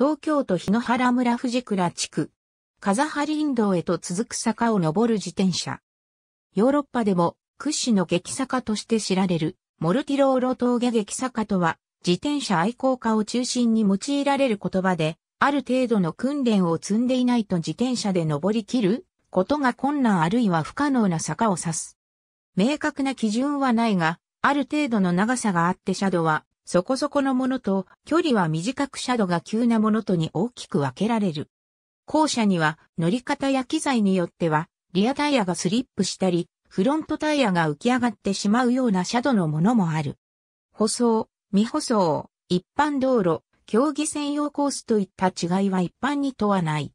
東京都日野原村藤倉地区、風張林道へと続く坂を登る自転車。ヨーロッパでも屈指の激坂として知られる、モルティローロ峠激坂とは、自転車愛好家を中心に用いられる言葉で、ある程度の訓練を積んでいないと自転車で登り切ることが困難あるいは不可能な坂を指す。明確な基準はないが、ある程度の長さがあってドウはそこそこのものと、距離は短くシャドが急なものとに大きく分けられる。後者には、乗り方や機材によっては、リアタイヤがスリップしたり、フロントタイヤが浮き上がってしまうようなシャドのものもある。舗装、未舗装、一般道路、競技専用コースといった違いは一般に問わない。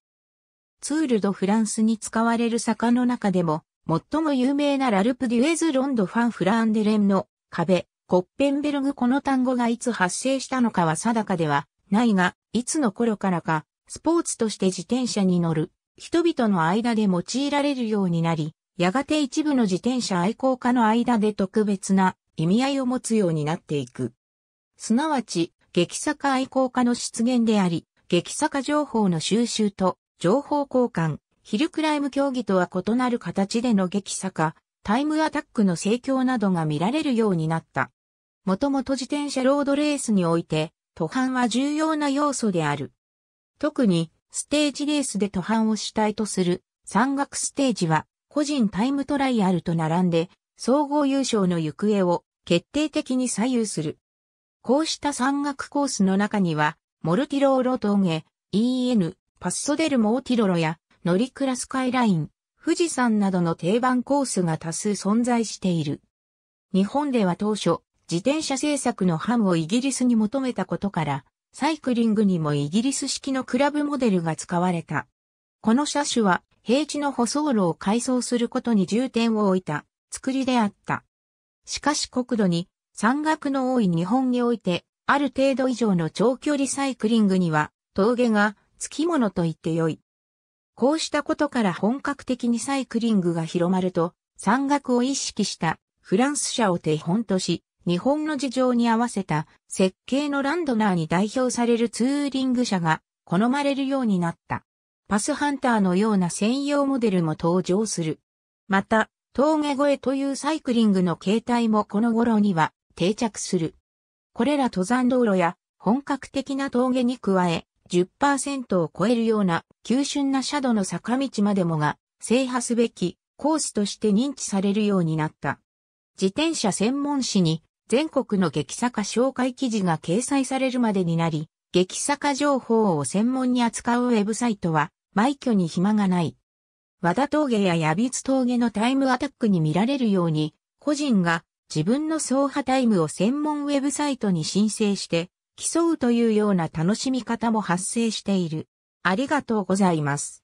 ツール・ド・フランスに使われる坂の中でも、最も有名なラルプ・デュエズ・ロンド・ファン・フランデレンの壁、コッペンベルグこの単語がいつ発生したのかは定かではないが、いつの頃からか、スポーツとして自転車に乗る、人々の間で用いられるようになり、やがて一部の自転車愛好家の間で特別な意味合いを持つようになっていく。すなわち、激坂愛好家の出現であり、激坂情報の収集と情報交換、ヒルクライム競技とは異なる形での激坂、タイムアタックの盛況などが見られるようになった。もともと自転車ロードレースにおいて、途半は重要な要素である。特に、ステージレースで途半を主体とする、山岳ステージは、個人タイムトライアルと並んで、総合優勝の行方を決定的に左右する。こうした山岳コースの中には、モルティローロ峠、EN、パッソデルモーティロロや、ノリクラスカイライン、富士山などの定番コースが多数存在している。日本では当初、自転車政策のムをイギリスに求めたことから、サイクリングにもイギリス式のクラブモデルが使われた。この車種は平地の舗装路を改装することに重点を置いた作りであった。しかし国土に山岳の多い日本において、ある程度以上の長距離サイクリングには峠が付き物と言ってよい。こうしたことから本格的にサイクリングが広まると、山岳を意識したフランス車を手本とし、日本の事情に合わせた設計のランドナーに代表されるツーリング車が好まれるようになった。パスハンターのような専用モデルも登場する。また、峠越えというサイクリングの形態もこの頃には定着する。これら登山道路や本格的な峠に加え、10%を超えるような急峻な斜度の坂道までもが制覇すべきコースとして認知されるようになった。自転車専門誌に全国の劇作家紹介記事が掲載されるまでになり、劇作家情報を専門に扱うウェブサイトは、枚挙に暇がない。和田峠や矢筆峠のタイムアタックに見られるように、個人が自分の走破タイムを専門ウェブサイトに申請して競うというような楽しみ方も発生している。ありがとうございます。